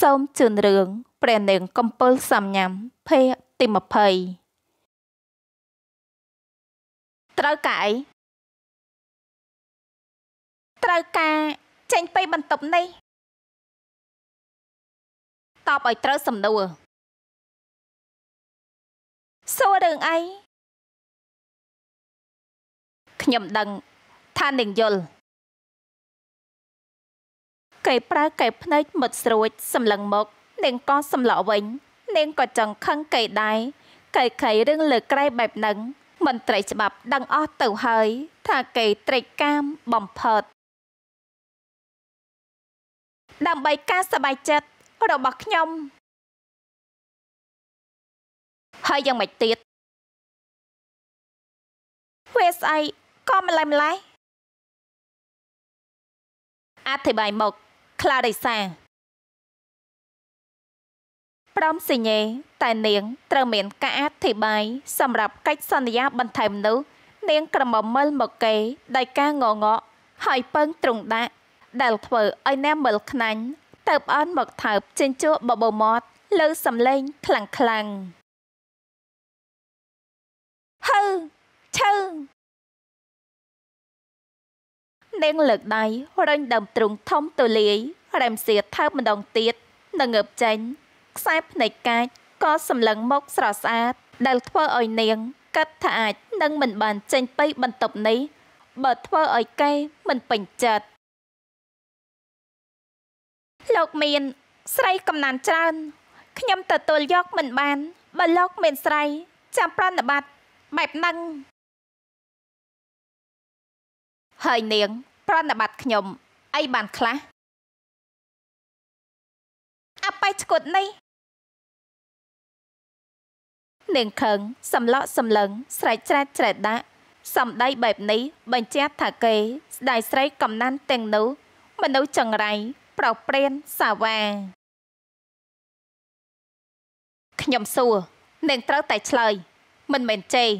សូមជឿនរឿងព្រះនាង កំពើលសំញាំ ភេទី20ត្រូវកាយត្រូវការចេញពីបន្ទប់នេះតបឲ្យត្រូវសំណួរសួររឿងអីខ្ញុំដឹងថានឹងយល់គេប្រើកែភ្នែកមុតស្រួចសម្លឹងមកនាងក៏សម្លក់វិញនាងក៏ចង់ខឹងគេដែរគេខៃរឿងលើក្រៃបែបហ្នឹងមន្ត្រីច្បាប់ដឹងអស់ទៅហើយ ថាគេត្រេកកាមបំផុតដើម្បីការសบายចិត្តរបស់ខ្ញុំហើយយ៉ាងម៉េចទៀតវេស្អីក៏ម្លេះម្លេះអធិប្បាយមកខ្លាដីសាព្រមសញ្ញេតែ នាងត្រូវមាន ការអធិប្បាយសម្រាប់កិច្ចសន្យាបន្ថែមនោះនាង ក្រមុំមើលមកគេដោយការងងក់ហើយពឹងត្រង់ដាក់ ដែលធ្វើឲ្យអ្នកមើលខ្នាញ់ទៅប្អន់មកថើបចិញ្ចក់បបោមាត់លើសំឡេង ខ្លាំងខ្លាំងហឺឈើនាងលើកដៃរញដើមទ្រូងធំទូលាយរែមសៀតថើបម្ដងទៀតនឹងងើបចេញខ្សែភ្នែកកាចក៏សម្លឹងមកស្រស់ស្អាត ដែលធ្វើឲ្យនាងកាត់ថាអាចនឹងមិនបានចេញពីបន្ទប់នេះបើធ្វើឲ្យគេមិនពេញចិត្តលោកមាន ស្រីកំណានច្រើនខ្ញុំទទួលយកមិនបានបើលោកមានស្រី ចាំប្រណិប័តបែបហ្នឹងហើយនាងប្រណិប័តខ្ញុំអីបានខ្លះអបៃឆ្កត់នេះនាងខឹងសំឡក់សំឡឹងស្រែកច្រែតច្រែតដាក់សម្ដីបែបនេះបញ្ជាក់ថាគេ ស្ដាយស្រីកំណានទាំងនោះមនុស្សចង្រៃប្រោប្រៀនសាវ៉ាខ្ញុំសួរនឹងត្រូវតែឆ្លើយ មិនមែនជេរ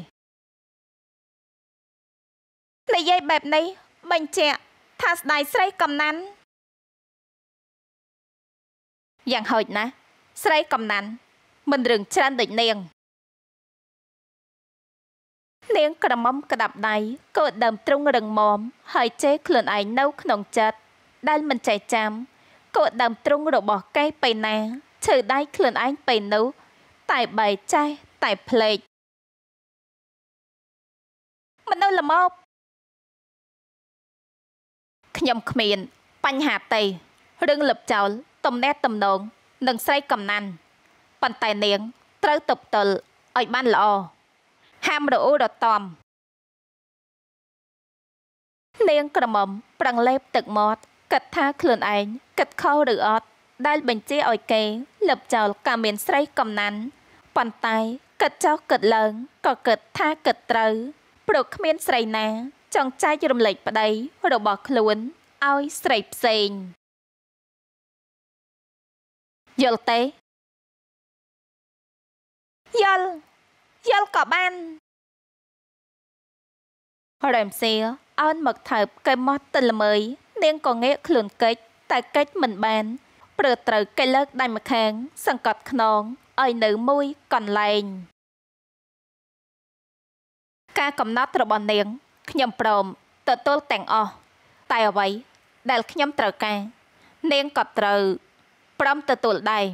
និយាយបែបនេះបញ្ជាក់ថាស្ដាយស្រីកំណាន់យ៉ាងហោចណាស់ស្រីកំណាន់មិនរឿងច្រើនដូចនាងនាងក្រមុំក្តាប់ដៃក៏ដើមទ្រុងរឹងមាំហើយជេរខ្លួនឯងនៅ ក្នុងចិត្តដែលមិនចេះចាំក៏ដើមទ្រុងរបស់កែពេលណាឈើដៃខ្លួនឯងពេលនោះតែបែកចេះតែភ្លេចមិននៅល្មមខ្ញុំគ្មាន បញ្ហាផ្ទៃរឿងលឹបចោលទំនេះទំនងនឹងស្រីកំណាន់ប៉ុន្តែនាង ត្រូវទប់ទល់ឲ្យបានល្អហាមរអ៊ូរតំនាងក្រមុំប្រឹងលេបទឹកមាត់គិតថាខ្លួនឯងគិតខុសឬអត់ដែល បញ្ជាឲ្យគេលឹបចោលការមានស្រីកំណាន់ប៉ុន្តែគិតចោះគិតឡើងក៏គិតថាគិតត្រូវព្រោះគ្មាន ស្រីណាចង់ចែករំលែកប្តី របស់ខ្លួនឲ្យស្រីផ្សេងយល់ទេយល់យល់ក៏បានរ៉ែមសៀអោនមកថើបកែមោះទៅល្មើយនាងក៏ងាកខ្លួនកិច្ចតែកិច្ចមិនបានព្រឺត្រូវកិច្ចលើកដៃម្ខាង សង្កត់ខ្នងឲ្យនៅមួយកន្លែងការកំណត់របស់នាងខ្ញុំព្រមទទួលទាំងអស់តែអ្វី ដែល ខ្ញុំត្រូវការ នាងក៏ត្រូវព្រមទទួលដែរ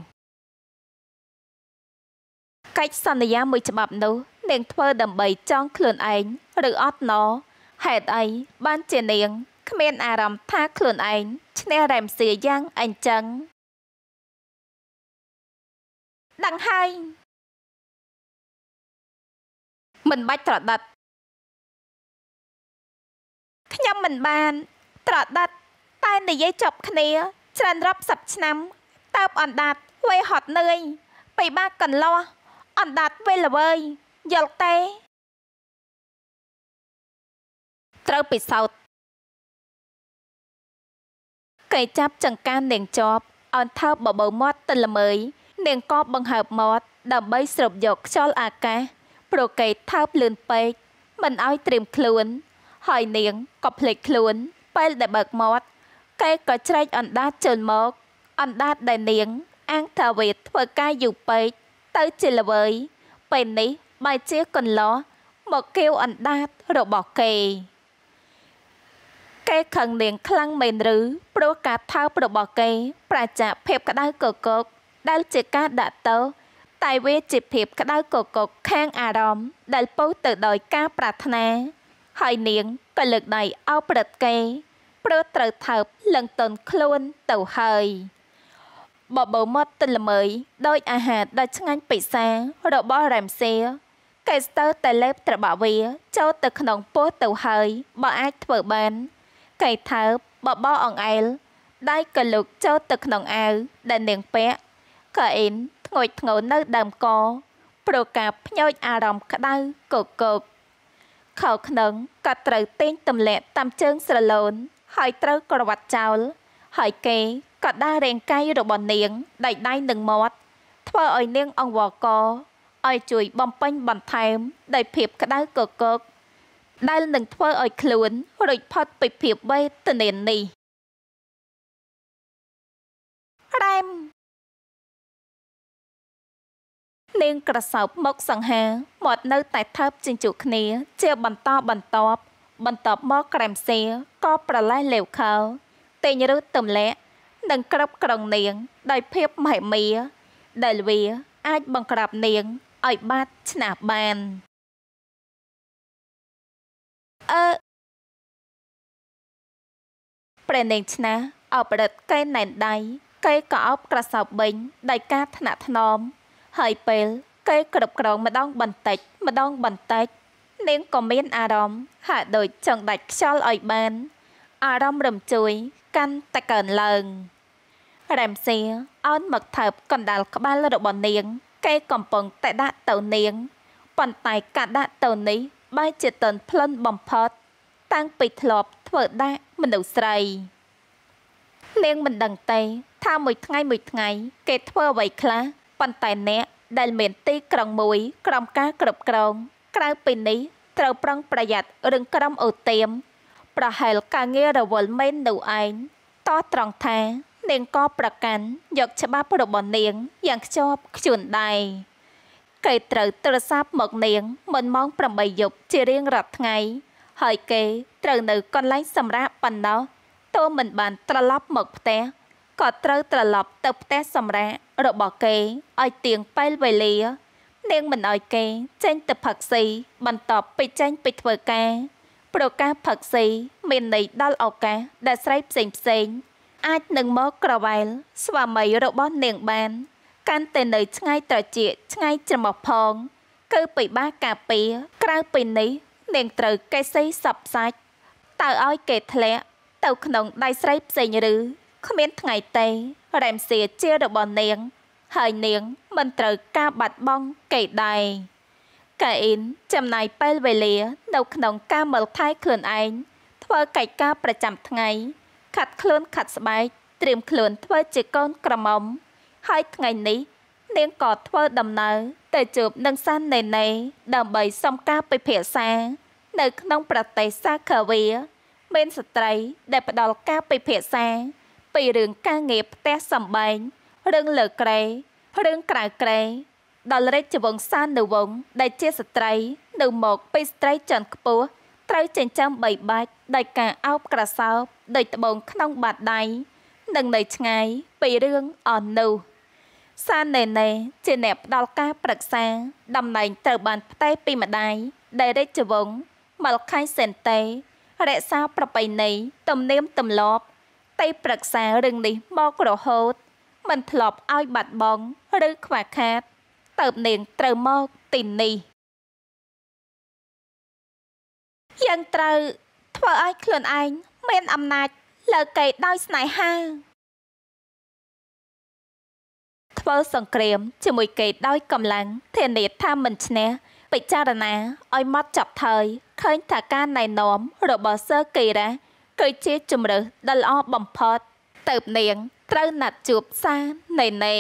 កិច្ចសន្យាមួយច្បាប់នោះនាងធ្វើដើម្បីចង់ខ្លួនឯងឬអត់ណហេតុអី បានជានាងគ្មានអារម្មណ៍ថាខ្លួនឯងឈ្នះរែមសៀយ៉ាងអញ្ចឹងដឹងហើយមិនបាច់ត្រដិតខ្ញុំមិនបានត្រដាត់ តែនិយាយចប់គ្នាច្រើនរាប់សិបឆ្នាំតើបអណ្ដាតវេហត់នឿយបីបាក់កន្លោះអណ្ដាតវេល្វើយយល់ទេត្រូវពិសោធន៍គេចាប់ចង្កាននាងជាប់ អនថើបបបោមាត់ទៅល្មើយនាងក៏បង្ហើបមាត់ ដើម្បីស្រូបយកខ្យល់អាកាសប្រកេតថើបលឿនពេកមិនឲ្យត្រៀមខ្លួនហើយនាងក៏ភ្លេចខ្លួនពេលដែលបើកមាត់គេក៏ច្រែកអណ្ដាតជើងមកអណ្ដាតដែលនាង អាងថាវេទធ្វើការយូរពេកទៅជាល្វើយ ពេលនេះ បែជាកន្លោះមកគាវអណ្ដាតរបស់គេគេខឹងនាង ខ្លាំងមែនឬព្រោះការថើបរបស់គេ ប្រជាភាពក្តៅកកកដែលជាការដាក់ទោសតែវាជាភាពក្តៅកកកខាងអារម្មណ៍ដែលពោទៅដោយការប្រាថ្នាហើយនាងក៏លើកដៃអោបព្រឹត្តគេព្រឹត្តត្រូវថើបលឹងតន់ខ្លួនទៅហើយ បបោមាត់ទន្លមើយដោយអាហារដ៏ឆ្ងាញ់ពិសា របស់រ៉ែមសៀកែស្ទើតែលេបត្របាក់វាចូលទៅក្នុងពោះទៅហើយបើអាចធ្វើបានកែថើបបបោអង្អែលដៃក៏លុកចូលទៅក្នុងអាវដែលនាងពាក់ក៏អ៊ីនធ្ងោចធ្ងោនៅដើមកប្រការភ្ញោចអារម្មណ៍ក្តៅកកកខោខ្នងក៏ត្រូវទាញទម្លាក់តាមជើងស្រលូនហើយត្រូវក្រវ៉ាត់ចោលហើយគេក៏ដាស់រាងកាយរបស់នាងដៃដៃនឹងមាត់ធ្វើឲ្យនាងអង្វរកឲ្យ ជួយ បំពេញបន្ថែមដោយភាពក្តៅកកកដែលនឹងធ្វើឲ្យ ខ្លួនរួចផុតពីភាពវេទនានេះរ៉ែមនាងក្រសោបមកសង្ហាមាត់នៅតែថើបជញ្ជក់គ្នាជាបន្តបន្ទាប់បន្ទាប់មកក្រែមសៀក៏ប្រឡេះលេវខោតេញរឹសទម្លាក់និងក្របក្រងនាងដោយភាពមហិមាដែលវាអាច បង្ក្រាបនាងឲ្យបាត់ឆ្នះបានអឺព្រះនាងឆ្នះអបរិតកេណែនដៃគេក៏អបក្រសោបបិញដោយការថ្នាក់ថ្នមហើយពេល គេគ្រប់គ្រងម្ដងបន្តិចម្ដងបន្តិច នាងក៏មានអារម្មណ៍ហាក់ដូចចង់ដាច់ខ្យល់ឲ្យបាន អារម្មណ៍រំជួយកាន់តែកើនឡើងរ៉ែមសៀអោនមកថើបកណ្ដាលក្បាលរបស់នាងគេកំពុងតែដាក់ទៅនាង ប៉ុន្តែការដាក់ទៅនេះបែរជាតន់ផ្លិនបំផុតតាំងពីធ្លាប់ធ្វើដាក់មនុស្សស្រីនាងមិនដឹងទេថាមួយថ្ងៃមួយថ្ងៃ គេធ្វើអ្វីខ្លះប៉ុន្តែអ្នកដែលមានទីក្រុងមួយក្រោមការគ្រប់គ្រងក្រៅពីនេះត្រូវប្រុងប្រយ័ត្នរឿងក្រុមអូទៀមប្រហែលការងាររវល់មែននៅឯងតោះត្រង់ថានាងក៏ប្រកាន់យកច្បាប់របស់នាងយ៉ាងខ្ជាប់ខ្ជួនដែរគេត្រូវទរស័ព្ទមកនាង មិនម៉ោង8យប់ជារៀងរាល់ថ្ងៃហើយគេ ត្រូវនៅកន្លែងសម្រាប់ប៉ុណ្ណោះទោះមិនបានត្រឡប់មកផ្ទះក៏ត្រូវត្រឡប់ទៅផ្ទះសម្រាករបស់គេឲ្យទៀងពេលវេលា នាងមិនឲ្យគេចេញទៅផឹកស៊ីបន្ទាប់ពីចេញពីធ្វើការ ប្រកាសផឹកស៊ីមានន័យដល់ឱកាសដែលស្រីផ្សេងផ្សេង អាចនឹងមកក្រវ៉ែលស្វាមីរបស់នាងបាន កាន់តែនៅឆ្ងាយត្រជាឆ្ងាយច្រមុះផងគឺពិបាកការពារក្រៅពីនេះនាងត្រូវគេសីសັບសាច់តើឲ្យគេធ្លាក់ទៅក្នុងដៃស្រីផ្សេងឬគ្មានថ្ងៃទេរែមសៀជារបស់នាង ហើយនាងមិនត្រូវការបាត់បង់គេដែរកែអ៊ីនចំណាយពេលវេលានៅក្នុងការមើលថែខ្លួនឯងធ្វើកិច្ចការប្រចាំថ្ងៃខាត់ខ្លួនខាត់ស្បែកត្រៀមខ្លួនធ្វើជាកូនក្រមុំ ហើយថ្ងៃនេះ នាងក៏ធ្វើដំណើរទៅជួបនឹងសានណេណេដើម្បីសុំការពិភាក្សានៅក្នុងប្រទេសសាខាវីមានស្ត្រីដែលផ្ដល់ការពិភាក្សាពីរឿងការងារផ្ទះសំបែងរឿងលើក្រែរឿងក្រៅក្រែដល់រេចវងសាននៅវង ដែល ជាស្ត្រីនៅមកពីស្ត្រីចន្ទខ្ពស់ត្រូវចិញ្ចឹមបីបាច់ដោយការអោបក្រសោបដោយត្បូងក្នុងបាតដៃនិងនៅឆ្ងាយពីរឿងអននោះសានណេណេជាអ្នកផ្ដល់ការប្រឹក្សាតំណែងត្រូវបានផ្ទេរពីម្ដាយដែលរាជវង្សមលខៃសិនតេរក្សាប្រពៃណីទំនៀមទម្លាប់ទីប្រឹក្សារឿងនេះមករហូត មិនធ្លាប់ឲ្យបាត់បង់ឬខ្វះខាតតើបនាងត្រូវមកទីនេះយ៉ាងត្រូវ ធ្វើឲ្យ ខ្លួនឯងមានអំណាចលើគេដោយស្នេហាធ្វើសង្គ្រាមជាមួយគេដោយកម្លាំងធានាថាមិនឈ្នះពិចារណាឲ្យម៉ត់ចប់ថយឃើញថាការណែនាំរបស់សើកេរ៉ាគឺជាជំរើសដ៏ល្អបំផុតទៅនាងត្រូវណាត់ជួបសាណេណេ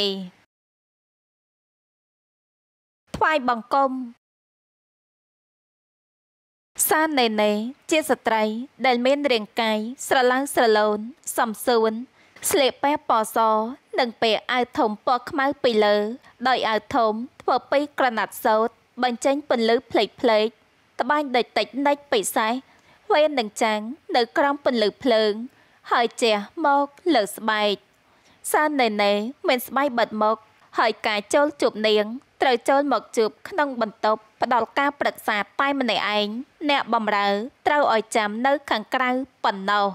ថ្វាយបង្គំសាណេណេជាស្ត្រី ដែលមានរាងកាយស្រឡៅស្រឡូន សំសួនស្លៀកពាក់ពណ៌សនិងពាក់អាវធំពណ៌ខ្មៅ ពីលើ ដោយអាវធំធ្វើពីក្រណាត់សូត្របញ្ចេញពន្លឺភ្លេចភ្លេចត្បាញតិចតិចនិចពិសេសវែននឹងចាំងនៅក្រោមពន្លឺភ្លើង ហើយជះមកលើស្បែកសានណេណេមានស្បែកបិទមក ហើយការចូលជួបនាងត្រូវចូលមកជួបក្នុងបន្ទប់ផ្ដល់ការប្រឹក្សាតែម្នាក់ឯងអ្នកបំរើត្រូវឲ្យចាំនៅខាងក្រៅប៉ុណ្ណោះ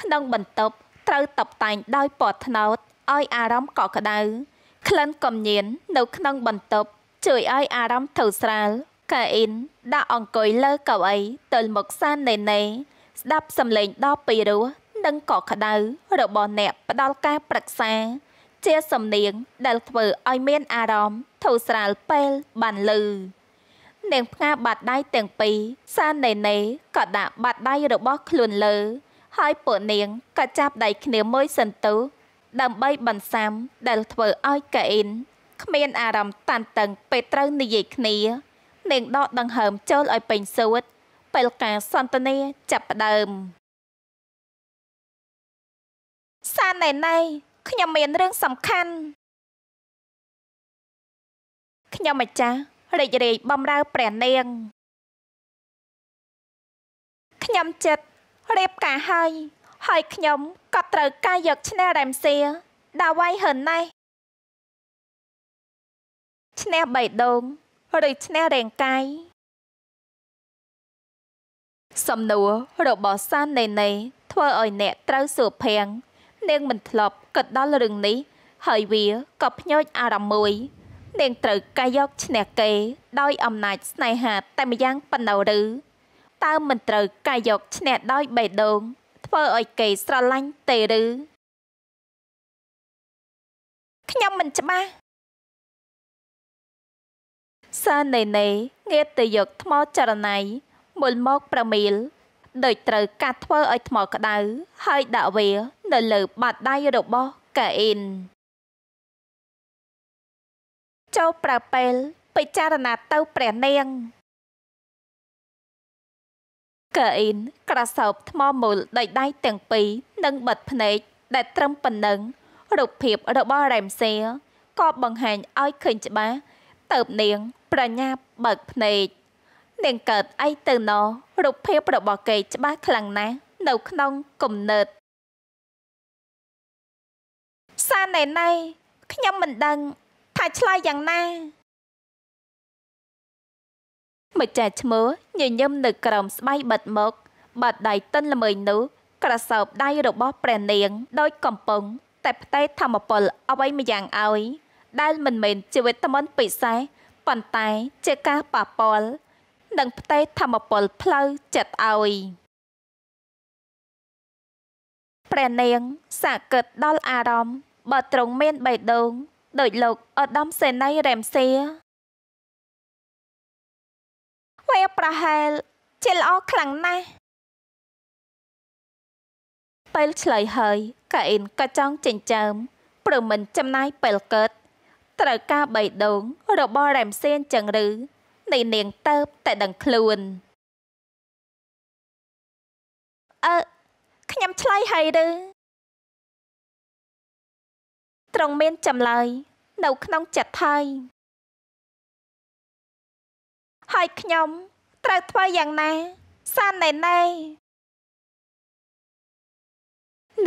ក្នុងបន្ទប់ត្រូវតបតែងដោយពណ៌ត្នោតឲ្យអារម្មណ៍កក់ក្ដៅក្លិនកំញៀននៅក្នុងបន្ទប់ជួយឲ្យអារម្មណ៍ធូរស្រាលកាអ៊ីនដាក់អង្គុយលើកៅអីទល់មុខសានណេណេស្ដាប់សំឡេងដ៏ពីរោះនិងកក់ក្ដៅរបស់អ្នកផ្ដល់ការប្រឹក្សា ជាសំនៀងដែលធ្វើឲ្យមានអារម្មណ៍ធូរស្រាលពេលបានលឺនាងផ្កាបាត់ដៃទាំងពីរសានណេណេក៏ដាក់បាត់ដៃរបស់ខ្លួនលើហើយពួកនាងក៏ចាប់ដៃគ្នាមួយសន្ទុះដើម្បីបន្សាំដែលធ្វើឲ្យកែអ៊ីនគ្មាន អារម្មណ៍តានតឹងពេលត្រូវនិយាយគ្នានាងដកដង្ហើមចូលឲ្យពេញសួតពេលការសន្ទនាចាប់ផ្ដើមសានណែណៃខ្ញុំមានរឿងសំខាន់ខ្ញុំម្ចាស់រីករាយបំរើព្រះនាងខ្ញុំចិត្តរៀបការហើយហើយខ្ញុំក៏ត្រូវការយកឈ្នះរ៉ែមសៀដាវ៉ៃហឺណេះឈ្នះបៃដងដូច្នេះរាងកាយសំណួររបស់សានណេណេធ្វើឲ្យអ្នកត្រូវសួរភាំងនាងមិនធ្លាប់គិតដល់រឿងនេះ ហើយវាក៏ភ្ញោចអារម្មណ៍មួយ នាង ត្រូវកាយយកឈ្នះគេ ដោយអំណាចស្នេហាតែម្យ៉ាងប៉ុណ្ណោះឬតើមិនត្រូវកាយយកឈ្នះដោយបេះដូងធ្វើឲ្យគេស្រឡាញ់ទេឬខ្ញុំមិនច្បាស់សានណេណេងាកទៅយកថ្មចរណៃមុលមកប្រមៀលដូចត្រូវកាត់ធ្វើឲ្យថ្មក្តៅហើយដាក់វា នៅលើបាតដៃរបស់កាអ៊ីនចូលប្រពេលពិចារណាទៅព្រះនាងកាអ៊ីនក្រសោបថ្មមូលដោយដៃទាំងពីរនិងបិទភ្នែកដែលត្រឹមប៉ុណ្ណឹងរូបភាពរបស់រ៉ែមសៀក៏បង្ហាញឲ្យឃើញច្បាស់ទៅបនាង ប្រញាប់បើកភ្នែកនាងកើតអីទៅណោរូបភាពរបស់គេច្បាស់ខ្លាំងណាស់នៅក្នុងគំនិតសានណែណៃខ្ញុំមិនដឹងថាឆ្លើយយ៉ាងណាម្ចាស់ឈ្មោះញញឹមនៅក្រោមស្បៃបិទមកបាត់ដៃតិនល្មើយនោះក្រសោបដៃរបស់ព្រះនាងដោយកំពុងតែផ្ទៃធម្មពលអ្វីម្យ៉ាងឲ្យដែលមិនមែនជីវិតតមនពិសេសប៉ុន្តែ ជាការប៉ះពាល់និងផ្ទៃធម្មពលផ្លូវចិត្តឲ្យព្រះនាងសាកិតដល់អារម្មណ៍បើត្រង់មានបេះដូងដោយលោកឧត្តមសេនីយ៍រ៉ែមសៀវាប្រហែលជាល្អខ្លាំងណាស់ពេលឆ្លើយហើយកៅអ៊ីនក៏ចង់ចិញ្ចើម ព្រមមិនចំណាយពេលកើតត្រូវការបៃដងរបស់រ៉ែមសៀនចឹងឬនៃនាងតើបតែដឹងខ្លួនអឺខ្ញុំឆ្លើយហើយឬត្រង់មានចម្លើយនៅក្នុងចិត្តហើយហើយខ្ញុំ ត្រូវធ្វើយ៉ាងណា សានណែណែ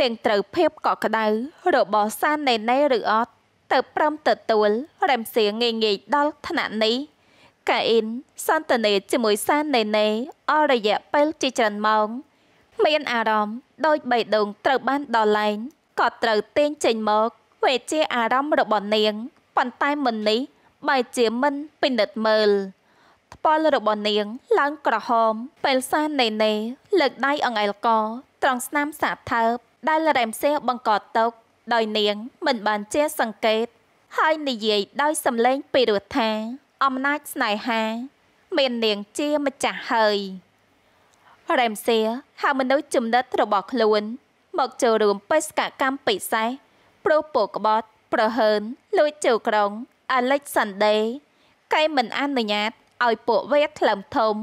នាងត្រូវភាពកក់ក្ដៅរបស់សានណែណែឬអត់ទៅព្រមទទួលរែមសៀងងាយងាយដល់ឋានៈនេះកាអ៊ីនសន្តានេជាមួយសានណេណេអររយៈពេលជាច្រើនម៉ោងមានអារម្មណ៍ដូចបៃដងត្រូវបានដល់ឡែងក៏ត្រូវទាញចេញមកវេជាអារម្មណ៍របស់នាងប៉ុន្តែមិននេះបែជាមិនពិនិត្យមើលថ្ពាល់របស់នាង ឡើងក្រហមពេលសានណេណេលើកដៃអង្អែលកត្រង់ស្នាមសាថើបដែលរែមសៀងបង្កតោកដោយនាង មិន បានចេះសង្កេត ហើយនិយាយដោយសំឡេងពីរោះថាអំណាចស្នេហា មាននាងជាម្ចាស់ហើយរ៉េមសៀហៅមនុស្សចំណិតរបស់ខ្លួនមកចូលរួមបេសកកម្មពិសេសព្រោះពលក្បត់ប្រហើន លួចចូលក្រុង Alexander គេមិនអនុញ្ញាតឲ្យពួកវាថ្លឹមធំ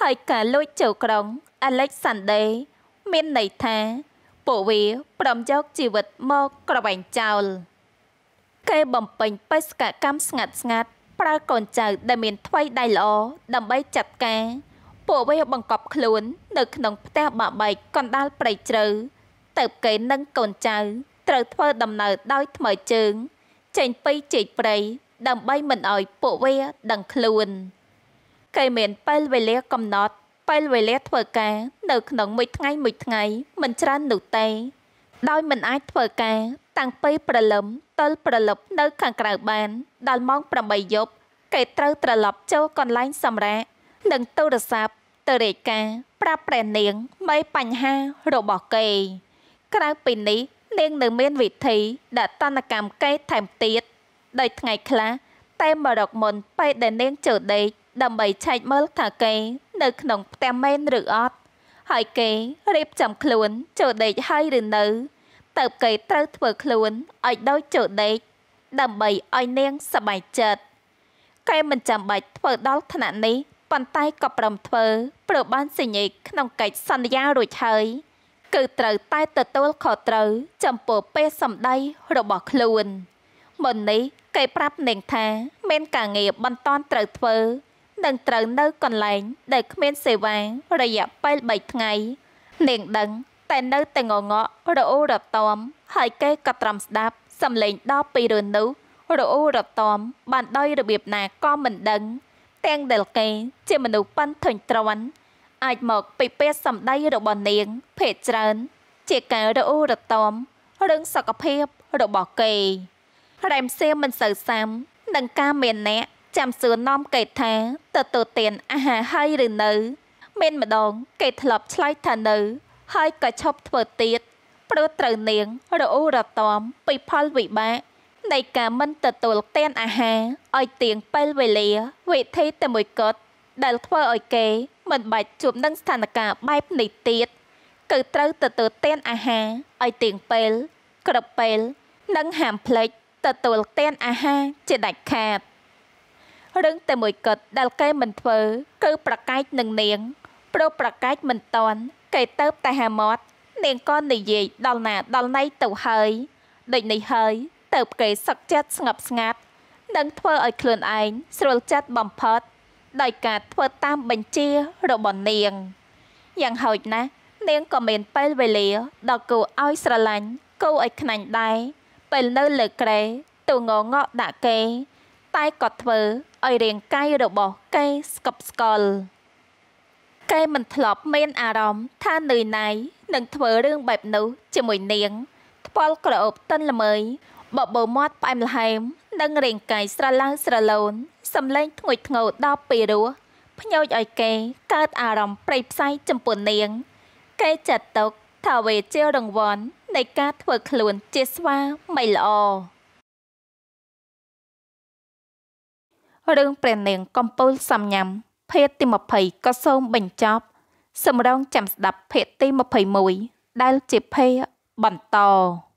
ហើយការលួចចូលក្រុង Alexander មានន័យថាពួកវាព្រមយកជីវិតមកក្រវែងចោលគេបំពេញបេសកកម្មស្ងាត់ស្ងាត់ប្រើកូនចៅដែលមានថ្វីដៃល្អដើម្បីចាត់ការពួកវាបង្កប់ខ្លួននៅក្នុងផ្ទះបាបែកកណ្ដាលព្រៃជ្រៅទៅគេនឹងកូនចៅ ត្រូវធ្វើដំណើរដោយថ្មើរជើង ចេញពីជែកព្រៃដើម្បីមិនឲ្យពួកវាដឹងខ្លួនគេមានពេលវេលាកំណត់ពេលវេលាធ្វើការនៅក្នុងមួយថ្ងៃមួយថ្ងៃមិនច្រើននោះទេ ដោយមិនអាចធ្វើការតាំងពីព្រលឹមទល់ព្រលប់នៅខាងក្រៅបានដល់ម៉ោង8យប់គេត្រូវត្រឡប់ចូលកន្លែងសម្រាកនិងទូរស័ព្ទទៅរាយការណ៍ប្រាប់ព្រះនាងមេបញ្ហារបស់គេ ក្រៅពីនេះនាងនៅមានវិធីដាក់តនកម្មគេថែមទៀតដោយថ្ងៃខ្លះតែមករកមុនពេលដែលនាងចូលដេកដើម្បីឆែកមើលថាគេនៅក្នុងផ្ទះមែនឬអត់ហើយគេរៀបចំខ្លួនចូលដេកហើយឬនៅតើបគេត្រូវធ្វើខ្លួនឲ្យដូចចូលដេក ដើម្បីឲ្យនាងសប្បាយចិត្តគេមិនចាំបាច់ធ្វើដល់ឋានៈនេះប៉ុន្តែក៏ព្រមធ្វើព្រោះបានសញ្ញេក្នុងកិច្ចសន្យារួចហើយគឺត្រូវតែទទួលខុសត្រូវ ចំពោះពេលសម្ដីរបស់ខ្លួនមុននេះគេប្រាប់នាងថាមានការងារបន្តត្រូវធ្វើនឹងត្រូវនៅកន្លែង ដែលគ្មានសេវារយៈពេល3ថ្ងៃ នាងដឹង តែនៅតែងងក់រអ៊ូរតមហើយគេក៏ត្រាំស្ដាប់សំឡេងដល់ពីរឿននោះរអ៊ូរតមបានដោយរបៀបណាក៏មិនដឹងទាំងដែលគេ ជាមនុស្សប៉ិនធុញទ្រាន់អាចមកពីពេលសម្ដីរបស់នាងភេទច្រើនជាការរអ៊ូរតមរឿងសុខភាពរបស់គេរែមសៀមមិនសូវសាំនឹងការមានអ្នកចាំសួរនាំកេតថាតើទៅទានអាហារហើយឬនៅមានម្ដងគេធ្លាប់ឆ្លើយថានៅ ហើយក៏ឈប់ធ្វើទៀតព្រោះត្រូវនាងរអ៊ូរទាំពីផលវិបាក នៃការមិនទទួលទានអាហារឲ្យទៀងពេលវេលា វិធីតែមួយកត់ដែលធ្វើឲ្យគេមិនបាច់ជួបនឹងស្ថានភាពបែបនេះទៀតគឺត្រូវទទួលទានអាហារឲ្យទៀងពេលគ្រប់ពេល និងហាមភ្លេចទទួលទានអាហារជាដាច់ខាតរឿងតែមួយគិតដែលគេមិនធ្វើគឺប្រកែកនឹងនាងព្រោះប្រកែកមិនតន់គេទៅតែហាមាត់នាងក៏និយាយដល់ណាដល់ណៃទៅហើយដូចនេះហើយទៅគេសឹកចិត្តស្ងប់ស្ងាត់នឹងធ្វើឲ្យខ្លួនឯងស្រួលចិត្តបំផុតដោយការធ្វើតាមបញ្ជារបស់នាងយ៉ាងហោចណាស់នាងក៏មានពេលវេលាដល់គូឲ្យស្រឡាញ់ គូឲ្យខ្នាញ់ដែរពេលនៅលើក្រែទូងងក់ដាក់គេតែគាត់ធ្វើឲ្យរាងកាយរបស់គេស្កប់ស្កល់គេមិនធ្លាប់មាន អារម្មណ៍ថានឿយណាយនឹងធ្វើរឿងបែបនោះជាមួយនាងថ្ពាល់ក្រអូបតិនល្មើយបបោមាត់ផ្អែមល្ហែម និងរាងកាយស្រឡៅស្រឡូនសំឡេងធ្ងួយធ្ងោដល់ពីរោះភ្ញោចឲ្យគេកើតអារម្មណ៍ព្រៃផ្សៃចំពោះនាងគេចាត់ទុកថាវាជារង្វាន់ នៃការធ្វើខ្លួនជាស្វាមិនល្អរឿងព្រះនាងកំពូលសំញាំភេទទី20ក៏សូមបញ្ចប់សម្រងចាំស្ដាប់ភេទទី21ដែលជាភេទបន្ត